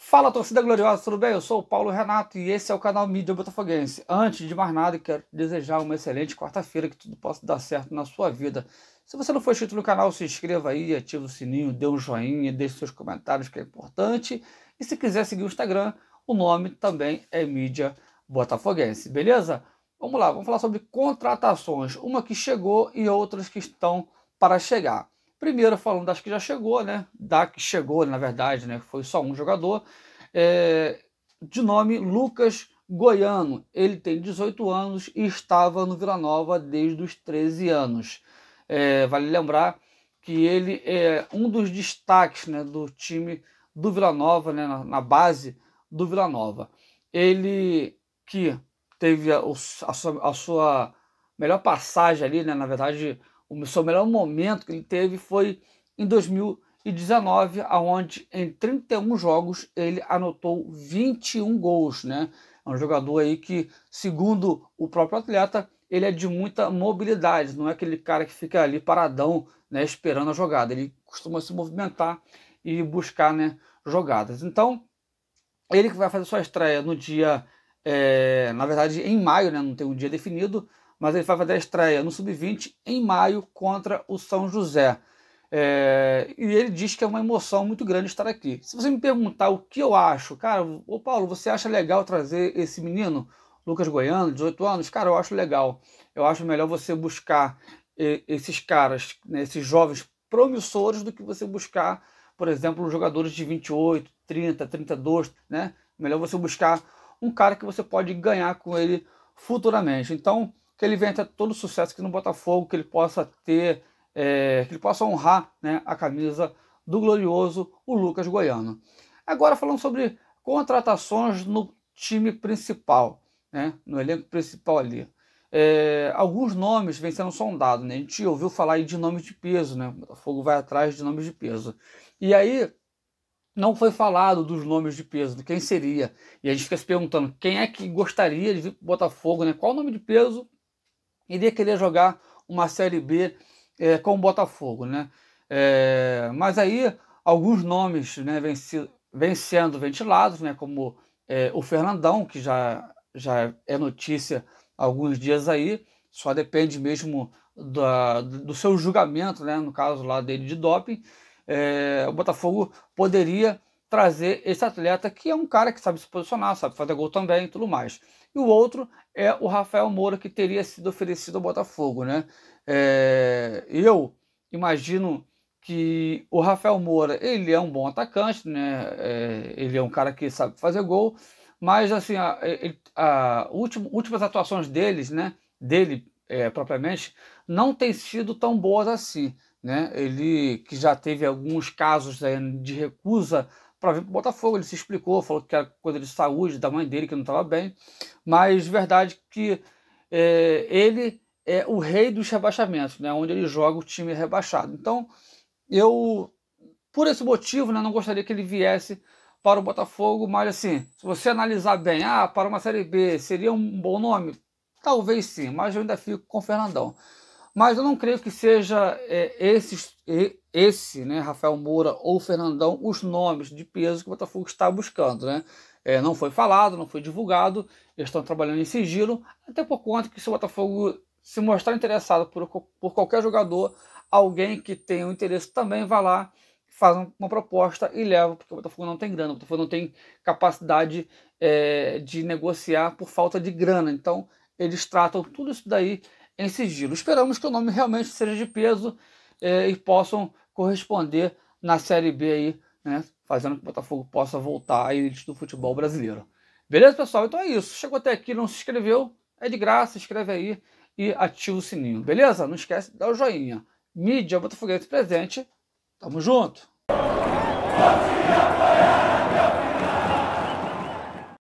Fala torcida gloriosa, tudo bem? Eu sou o Paulo Renato e esse é o canal Mídia Botafoguense. Antes de mais nada, quero desejar uma excelente quarta-feira, que tudo possa dar certo na sua vida. Se você não for inscrito no canal, se inscreva aí, ativa o sininho, dê um joinha, deixe seus comentários que é importante. E se quiser seguir o Instagram, o nome também é Mídia Botafoguense botafoguense, beleza? Vamos lá, vamos falar sobre contratações, uma que chegou e outras que estão para chegar. Primeiro falando das que já chegou, né? Da que chegou, na verdade, né? Foi só um jogador. É, de nome Lucas Goiano. Ele tem 18 anos e estava no Vila Nova desde os 13 anos. É, vale lembrar que ele é um dos destaques né, do time do Vila Nova, né, na, na base do Vila Nova. Ele que teve a, a, sua, a sua, melhor passagem ali, né? na verdade, o seu melhor momento que ele teve foi em 2019, aonde em 31 jogos ele anotou 21 gols, né? É um jogador aí que, segundo o próprio atleta, ele é de muita mobilidade, não é aquele cara que fica ali paradão, né, esperando a jogada. Ele costuma se movimentar e buscar, né, jogadas. Então, ele que vai fazer sua estreia no dia é, na verdade, em maio, né, não tem um dia definido, mas ele vai fazer a estreia no Sub-20 em maio contra o São José. É, e ele diz que é uma emoção muito grande estar aqui. Se você me perguntar o que eu acho, cara, ô Paulo, você acha legal trazer esse menino, Lucas Goiano, 18 anos? Cara, eu acho legal. Eu acho melhor você buscar é, esses caras, né, esses jovens promissores, do que você buscar, por exemplo, jogadores de 28, 30, 32, né? Melhor você buscar um cara que você pode ganhar com ele futuramente. Então, que ele venha ter todo o sucesso aqui no Botafogo, que ele possa ter, é, que ele possa honrar né, a camisa do glorioso o Lucas Goiano. Agora falando sobre contratações no time principal, né, no elenco principal ali. É, alguns nomes vêm sendo sondados, né? A gente ouviu falar de nomes de peso, né? O Botafogo vai atrás de nomes de peso. E aí não foi falado dos nomes de peso, de quem seria. E a gente fica se perguntando quem é que gostaria de vir Botafogo, né? Qual nome de peso iria querer jogar uma Série B é, com o Botafogo, né? É, mas aí alguns nomes né, vêm, vem sendo ventilados, né? Como é, o Fernandão, que já, já é notícia há alguns dias aí, só depende mesmo da, do seu julgamento, né? No caso lá dele de doping é, o Botafogo poderia trazer esse atleta que é um cara que sabe se posicionar, sabe fazer gol também e tudo mais. E o outro é o Rafael Moura, que teria sido oferecido ao Botafogo, né? É, eu imagino que o Rafael Moura, ele é um bom atacante, né? É, ele é um cara que sabe fazer gol, mas assim, a, a, a últimas atuações deles, né? Dele é, propriamente, não tem sido tão boas assim né? Ele que já teve alguns casos de recusa para vir para o Botafogo, ele se explicou, falou que era coisa de saúde da mãe dele que não estava bem, mas verdade que é, ele é o rei dos rebaixamentos, né? Onde ele joga o time rebaixado. Então eu por esse motivo, né, não gostaria que ele viesse para o Botafogo, mas assim, se você analisar bem, ah, para uma Série B seria um bom nome? Talvez sim, mas eu ainda fico com o Fernandão. Mas eu não creio que seja é, esses, esse, né, Rafael Moura ou Fernandão, os nomes de peso que o Botafogo está buscando, né? É, não foi falado, não foi divulgado, eles estão trabalhando em sigilo, até por conta que se o Botafogo se mostrar interessado por, por qualquer jogador, alguém que tenha um interesse também vai lá, faz uma proposta e leva, porque o Botafogo não tem grana, o Botafogo não tem capacidade é, de negociar por falta de grana. Então, eles tratam tudo isso daí em sigilo. Esperamos que o nome realmente seja de peso eh, e possam corresponder na Série B aí, né? Fazendo que o Botafogo possa voltar à elite do futebol brasileiro. Beleza, pessoal? Então é isso. Chegou até aqui, não se inscreveu? É de graça, se inscreve aí e ativa o sininho, beleza? Não esquece de dar o joinha. Mídia Botafoguense presente. Tamo junto!